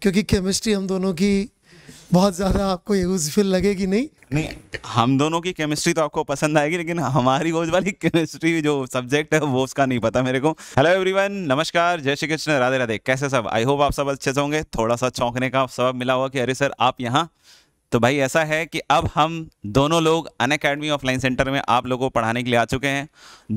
क्योंकि केमिस्ट्री हम दोनों की बहुत ज़्यादा आपको यूजफुल लगेगी नहीं नहीं हम दोनों की केमिस्ट्री तो आपको पसंद आएगी लेकिन हमारी रोज वाली केमिस्ट्री जो सब्जेक्ट है वो उसका नहीं पता मेरे को हेलो एवरीवन नमस्कार जय श्री कृष्ण राधे राधे कैसे सब आई होप आप सब अच्छे से होंगे थोड़ा सा चौंकने का सब मिला हुआ कि अरे सर आप यहाँ तो भाई ऐसा है कि अब हम दोनों लोग अन अकेडमी ऑफलाइन सेंटर में आप लोगों को पढ़ाने के लिए आ चुके हैं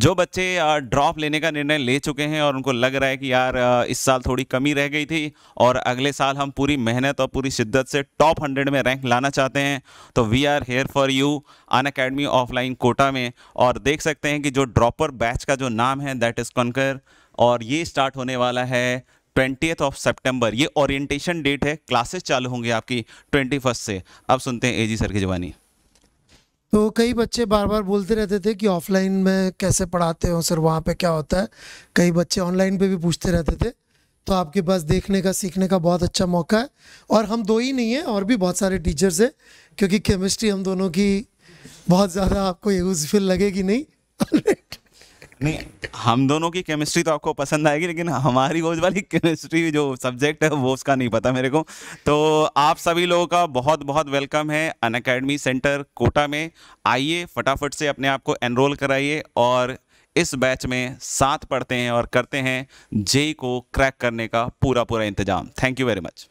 जो बच्चे ड्रॉप लेने का निर्णय ले चुके हैं और उनको लग रहा है कि यार इस साल थोड़ी कमी रह गई थी और अगले साल हम पूरी मेहनत और पूरी शिद्दत से टॉप हंड्रेड में रैंक लाना चाहते हैं तो we are here for you Unacademy offline Kota में और देख सकते हैं कि जो ड्रॉपर बैच का जो नाम है दैट इज़ कनकर और ये स्टार्ट होने वाला है ट्वेंटीथ ऑफ सेप्टेम्बर ये ओरिएंटेशन डेट है क्लासेस चालू होंगे आपकी ट्वेंटी फर्स्ट से अब सुनते हैं ए सर की जवानी तो कई बच्चे बार बार बोलते रहते थे कि ऑफलाइन में कैसे पढ़ाते हो सर वहाँ पे क्या होता है कई बच्चे ऑनलाइन पे भी पूछते रहते थे तो आपके पास देखने का सीखने का बहुत अच्छा मौका है और हम दो ही नहीं हैं और भी बहुत सारे टीचर्स हैं क्योंकि केमिस्ट्री हम दोनों की बहुत ज़्यादा आपको यूज़फुल लगेगी नहीं नहीं हम दोनों की केमिस्ट्री तो आपको पसंद आएगी लेकिन हमारी रोज वाली केमिस्ट्री जो सब्जेक्ट है वो उसका नहीं पता मेरे को तो आप सभी लोगों का बहुत बहुत वेलकम है अन अकेडमी सेंटर कोटा में आइए फटाफट से अपने आप को एनरोल कराइए और इस बैच में साथ पढ़ते हैं और करते हैं जेई को क्रैक करने का पूरा पूरा इंतजाम थैंक यू वेरी मच